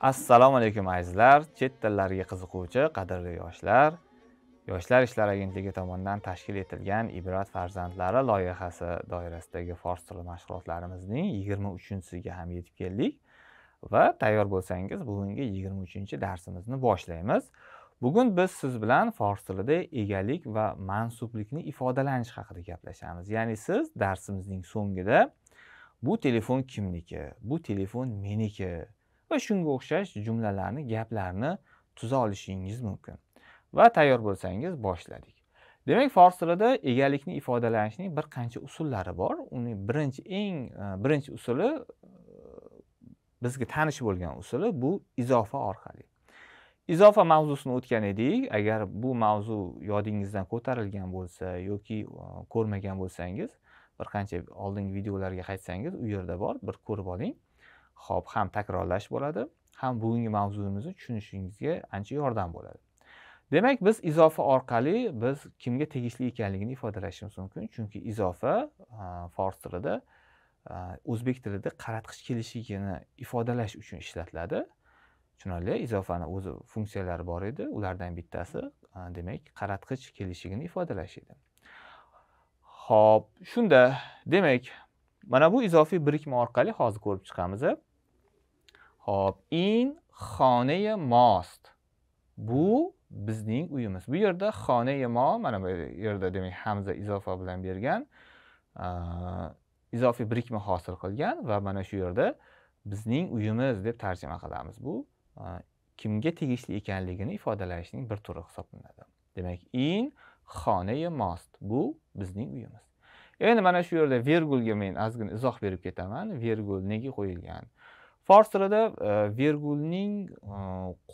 assalomu alaykum azizlar chet tillariga qiziquvchi qadrli yoshlar yoshlar ishlari agentligi tomonidan tashkil etilgan ibrat farzandlari loyihasi doirasidagi fors tili mashg'ulotlarimizning yigirma uchinchisiga ham yetib keldik va tayyor bo'lsangiz bugungi yigirma uchinchi darsimizni boshlaymiz bugun biz siz bilan fors tilida egalik va mansublikni ifodalanish haqida gaplashamiz ya'ni siz darsimizning so'ngida bu telefon kimniki bu telefon meniki va shunga o'xshash jumlalarni, gaplarni tuza olishingiz mumkin. Va tayyor bo'lsangiz boshladik. Demak, fors tilida egalikni ifodalanishning bir qancha usullari bor. Uning birinchi eng e, birinchi usuli e, bizga tanish bo'lgan usuli bu izofa orqali. izofa mavzusini o'tgan edik agar bu mavzu yodingizdan ko'tarilgan bo'lsa yoki e, ko'rmagan bo'lsangiz bir qancha oldingi videolarga qaytsangiz u yerda bor bir ko'rib oling hop ham takrorlash bo'ladi ham bugungi mavzuyimizni tushunishingizga ancha yordam bo'ladi demak biz izofa orqali biz kimga tegishli ekanligini ifodalashimiz mumkin chunki izofa fors tilida o'zbek tilida qaratqich kelishigini ifodalash uchun ishlatiladi tushunarli izofani o'zi funksiyalari bor edi ulardan bittasi demak qaratqich kelishigini ifodalash edi ho'p shunda demak mana bu izofiy birikma orqali hozir ko'rib chiqamiz Xo'p, in xonai mast. Bu bizning uyimiz. Bu yerda xonai ma, mana bu yerda demak hamza izofa bilan bergan izofiy birikma hosil qilgan va mana shu yerda bizning uyimiz deb tarjima qilamiz. Bu kimga tegishli ekanligini ifodalashning bir turi hisoblanadi. Demak, in xonai mast. Bu bizning uyimiz. Endi mana shu yerda vergulga men ozgina izoh berib ketaman. Vergul nega qo'yilgan? fors tilida e, vergulning e,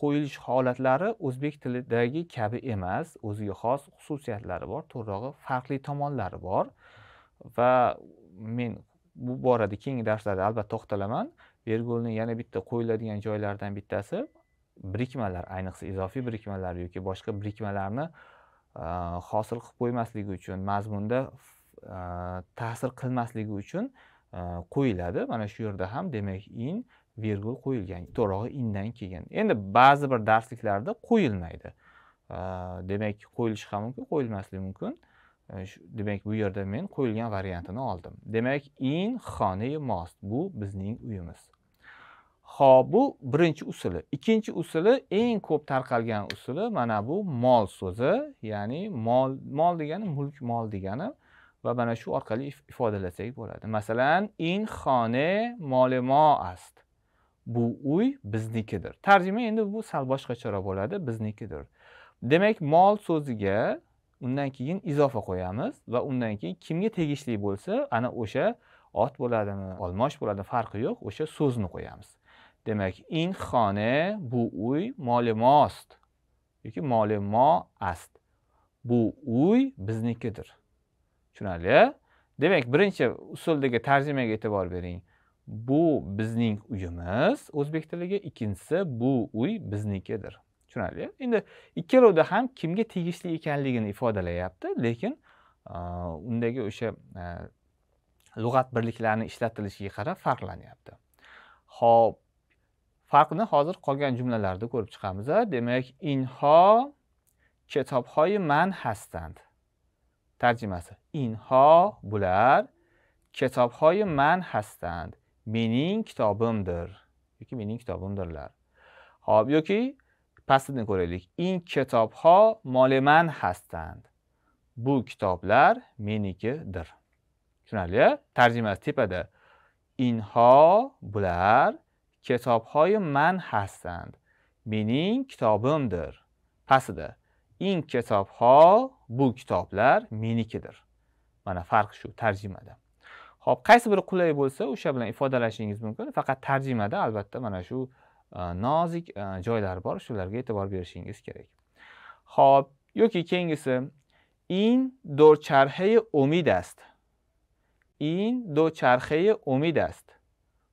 qo'yilish holatlari o'zbek tilidagi kabi emas o'ziga xos xususiyatlari bor to'rrog'i farqli tomonlari bor va men bu borada keyingi darslarda albatta to'xtalaman vergulni yana bitta qo'yiladigan joylaridan bittasi birikmalar ayniqsa izofiy birikmalar yoki boshqa birikmalarni e, hosil qilib qo'ymasligi uchun mazmunda ta'sir qilmasligi uchun qo'yiladi mana shu yerda ham demak in virgul qo'yilgan to'rog'i indan keyin endi ba'zi bir darsliklarda qo'yilmaydi demak qo'yilishi ham mumkin qo'yilmasligi mumkin demak bu yerda men qo'yilgan variantini oldim demak in xone most bu bizning uyimiz ho'p bu birinchi usuli. Ikkinchi usuli eng ko'p tarqalgan usuli mana bu mol so'zi, ya'ni mol mol degani mulk mol degani va mana shu orqali ifodalasak bo'ladi. Masalan, in xone mol ast. bu uy biznikidir tarjima endi bu sal boshqacharoq bo'ladi biznikidir demak mol so'ziga undan keyin izofa qo'yamiz va undan keyin kimga tegishli bo'lsa ana o'sha ot bo'ladimi olmosh bo'ladimi farqi yo'q o'sha so'zni qo'yamiz demak in xone bu uy moli most yoki moli mo ast bu uy biznikidir tushunarli demak birinchi usuldagi tarjimaga e'tibor bering bu bizning uyimiz o'zbek tiliga ikkinchisi bu uy biznikidir tushunarli endi ikkalovda ham kimga tegishli ekanligini ifodalayapti lekin undagi o'sha lug'at birliklarini ishlatilishiga qarab farqlanyapti ho'p farqni hozir qolgan jumlalarda ko'rib chiqamiz demak inho kitobhoyi man hastand tarjimasi inho bular kitobhoyi man hastand mening kitobimdir yoki mening kitobimdirlar hop yoki pastini ko'raylik in kitobho moli man hastand bu kitoblar menikidir tushunarli tarjimasi tepada inho bular kitobhoyi man hastand mening kitobimdir pastida in kitobho bu kitoblar menikidir mana farq shu tarjimada خب قیس بر قلعه بولسه او شبلن افاده لشنگیز ممکنه فقط ترجیمه ده البته منشو نازیک جای در بار شو لرگه اعتبار بیرشنگیز خب یکی که اینگیسه این دوچرخه امید است این دوچرخه امید است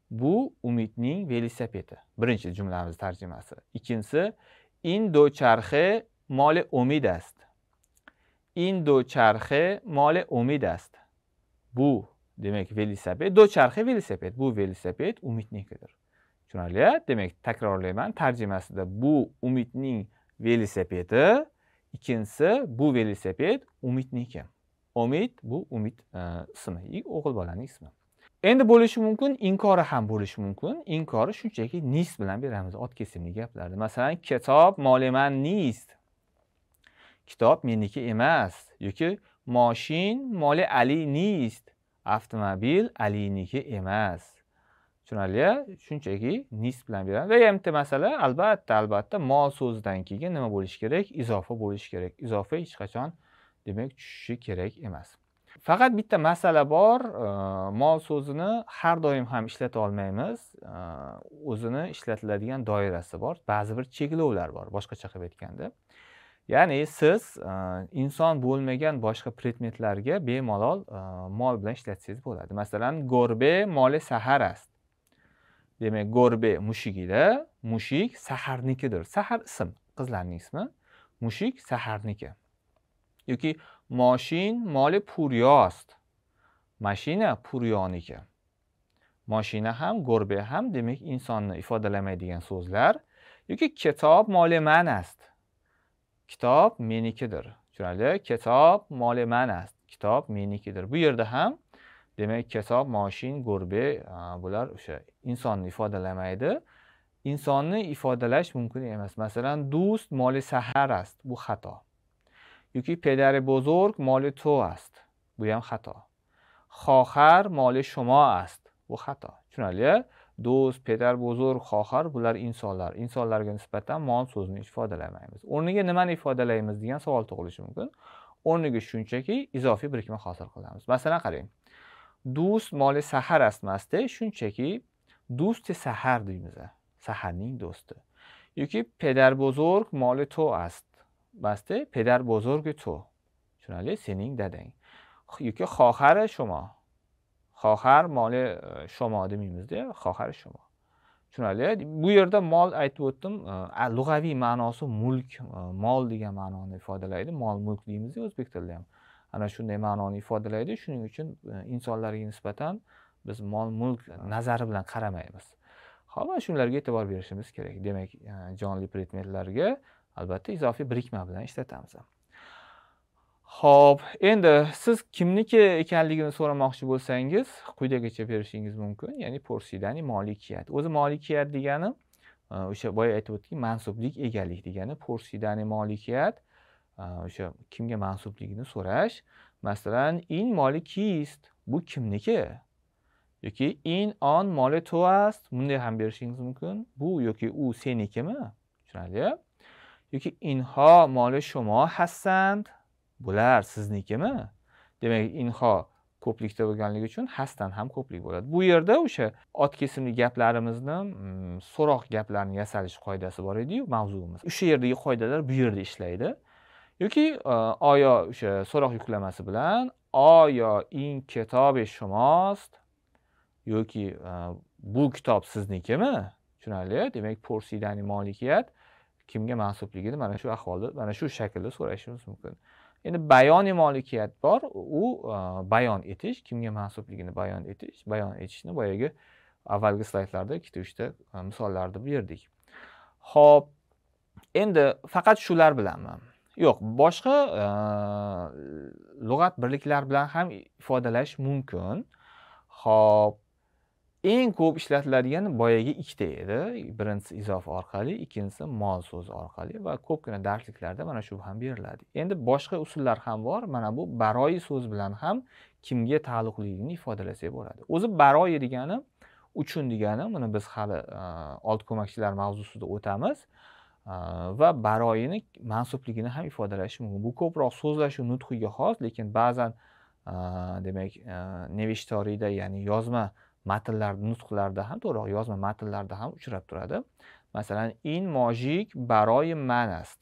بو امید نین ویلی سپیته برنچه جمعه همز ترجیمه است اکنسه این دوچرخه مال امید است این دوچرخه مال امید است بو demak do do'charxa velosiped bu velosiped umidnikidir tushunarli demak takrorlayman tarjimasida bu umidning velisipedi ikkinchisi bu velisiped umidniki umid bu umid ismi e, o'g'il bolaning ismi endi bo'lishi mumkin inkori ham bo'lishi mumkin inkori shunchaki nis bilan beramiz ot kesimli gaplarni masalan kitob moliman nist kitob meniki emas yoki moshin moli ali nist avtomobil aliniki emas tushunarli shunchaki nis bilan beramiz va yana bitta masala albatta albatta mol so'zidan keyin nima bo'lishi kerak izofa bo'lishi kerak izofa hech qachon demak tushishi kerak emas faqat bitta masala bor e, mol so'zini har doim ham ishlata olmaymiz e, o'zini ishlatiladigan doirasi bor ba'zi bir cheklovlar bor boshqacha qilib aytganda ya'ni siz inson bo'lmagan boshqa predmetlarga bemalol mol bilan ishlatsangiz bo'ladi masalan go'rbe moli sahar demak go'rbe mushugida mushuk saharnikidir sahar ism qizlarning ismi mushuk saharniki yoki moshin moli puryost mashina puryoniki moshina ham go'rbe ham demak insonni ifodalamaydigan so'zlar yoki kitob moli man کتاب مینیکی در چونالی کتاب مال من است کتاب مینیکی در بیرد هم دمک کتاب ماشین گربه بولار اینسان انسان نیفاده لیمه ایده انسان نیفاده لیش ممکنه ایمست مثلا دوست مال سهر است بو خطا یکی پدر بزرگ مال تو است بویم خطا خاخر مال شما است بو خطا چونالیه do'st pedar bozorg xohar bular insonlar insonlarga nisbatan mol so'zini ifodalamaymiz o'rniga nimani ifodalaymiz degan savol tug'ilishi mumkin o'rniga shunchaki izofiy birikma hosil qilamiz masalan qarang do'st moli sahar asmasda shunchaki do'sti e sahar deymiz saharning do'sti yoki pedar bozorg moli to ast masda pedar bozorgi e to tushunarli sening dadang yoki xohari shumo xohar moli e, shomo demaymizda xohar shomo tushunarli bu yerda mol aytib o'tdim e, lug'aviy ma'nosi mulk e, mol degan ma'noni ifodalaydi mol mulk deymiz o'zbek tilida ham ana shunday ma'noni ifodalaydi shuning uchun insonlarga nisbatan biz mol mulk nazari bilan qaramaymiz Xo'p, mana shularga e'tibor berishimiz kerak demak jonli predmetlarga albatta izofiy birikma bilan ishlatamiz خب این ده کم کمینی که اکن لیگه سورا مخشی بولسنگیز خویده گه چه پیرشنگیز ممکن یعنی پرسیدنی مالیکیت اوز مالیکیت دیگنم اوشه باید ایتبود که منصوب لیگ اگر لیگ دیگنم پرسیدنی مالیکیت اوشه کم گه منصوب لیگه مثلا این مالی کیست بو کمینی که یکی این آن مال تو است مونده هم بیرشنگیز ممکن بو یکی او سینی یکی اینها مال شما هستند bular siznikimi demak inho ko'plikda bo'lganligi uchun hasdan ham ko'plik bo'ladi bu yerda o'sha ot kesimli gaplarimizni mm, so'roq gaplarni yasalish qoidasi bor ediyu mavzuimiz o'sha yerdagi qoidalar bu yerda ishlaydi yoki e, oyo o'sha so'roq yuklamasi bilan oyo in kitobi shumost yoki e, bu kitob siznikimi tushunarli demak porsidani molikiyat kimga mansubligini mana shu ahvolda mana shu shaklda so'rashimiz mumkin endi bayoni molikiyat bor u e, bayon etish kimga mansubligini bayon etish bayon etishni boyagi avvalgi slaydlarda ikkita uchta e, misollarni berdik ho'p endi faqat shular bilanmi yo'q boshqa e, lug'at birliklar bilan ham ifodalash mumkin ho'p eng ko'p ishlatiladigan boyagi ikkita edi birinchisi izof orqali ikkinchisi mol so'zi orqali va ko'pgina darsliklarda mana shu ham beriladi endi boshqa usullar ham bor mana bu baroyi so'z bilan ham kimga taalluqliligini ifodalasak bo'ladi o'zi baroyi degani uchun degani buni biz hali e, old ko'makchilar mavzusida o'tamiz e, va baroyini mansubligini ham ifodalashi mumkin bu ko'proq so'zlashuv nutqiga xos lekin ba'zan e, demak nevishtoriyda ya'ni yozma matnlarda nutqlarda ham to'g'ri yozma matnlarda ham uchrab turadi masalan in mojik baroy man ast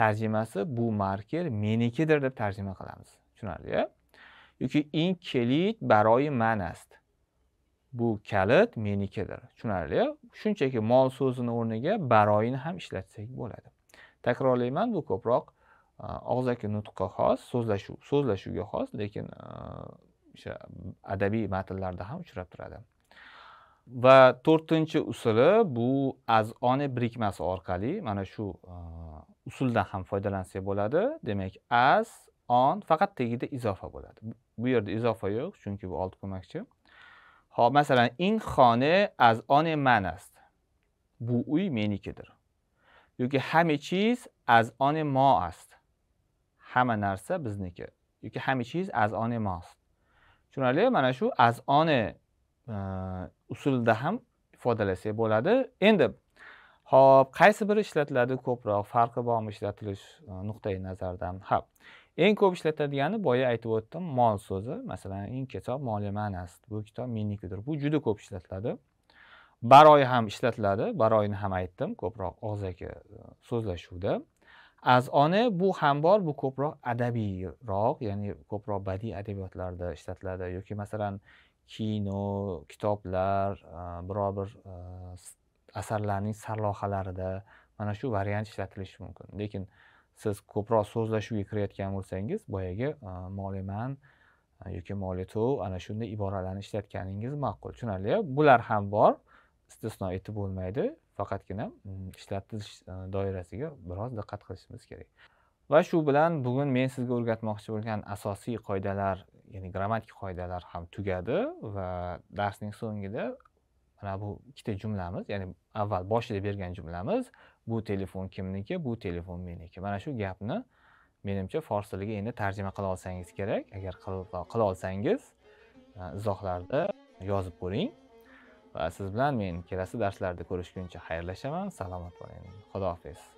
tarjimasi bu marker menikidir deb tarjima qilamiz tushunarli yoki in kelit baroy man ast bu kalit menikidir tushunarli shunchaki mol so'zini o'rniga baroyni ham ishlatsak bo'ladi takrorlayman bu ko'proq og'zaki nutqqa xos so'zlashuv so'zlashuvga xos lekin o'sha adabiy matnlarda ham uchrab turadi va to'rtinchi usuli bu azoni birikmasi orqali mana shu usuldan ham foydalansak bo'ladi demak az on faqat tagida izofa bo'ladi bu yerda izofa yo'q chunki bu olti ko'makchi hop masalan in xone az on manast bu uy menikidir yoki همه chiz az آن ما است hamma narsa bizniki yoki chiz az از آن ماست tushunarli mana shu az oni e, usulda ham ifodalasak bo'ladi endi ho'p qaysi biri ishlatiladi ko'proq farqi bormi ishlatilish e, nuqtai nazaridan ha eng ko'p ishlatadigani boya aytib o'tdim mol so'zi masalan in kitob moli manas bu kitob menikidir bu juda ko'p ishlatiladi baroy ham ishlatiladi baroyni ham aytdim ko'proq og'zaki e, so'zlashuvda از آنه bu ham bor bu ko'proq adabiyroq ya'ni ko'proq badiiy adabiyotlarda ishlatiladi yoki masalan kino kitoblar e, biror bir e, asarlarning sarlohalarida mana shu variant ishlatilishi mumkin lekin siz ko'proq so'zlashuvga kirayotgan bo'lsangiz boyagi e, moliman yoki molitu ana shunday iboralarni ishlatganingiz ma'qul tushunarli bular ham bor istisno etib bo'lmaydi faqatgina mm, ishlatilish e, doirasiga biroz diqqat qilishimiz kerak va shu bilan bugun men sizga o'rgatmoqchi bo'lgan asosiy qoidalar ya'ni grammatik qoidalar ham tugadi va darsning so'ngida mana bu ikkita jumlamiz ya'ni avval boshida bergan jumlamiz bu telefon kimniki bu telefon meniki mana shu gapni menimcha fors tiliga endi tarjima qila olsangiz kerak agar qila olsangiz e, izohlarda yozib ko'ring va siz bilan men kelasi darslarda ko'rishguncha xayrlashaman salomat bo'ling xudo hofiz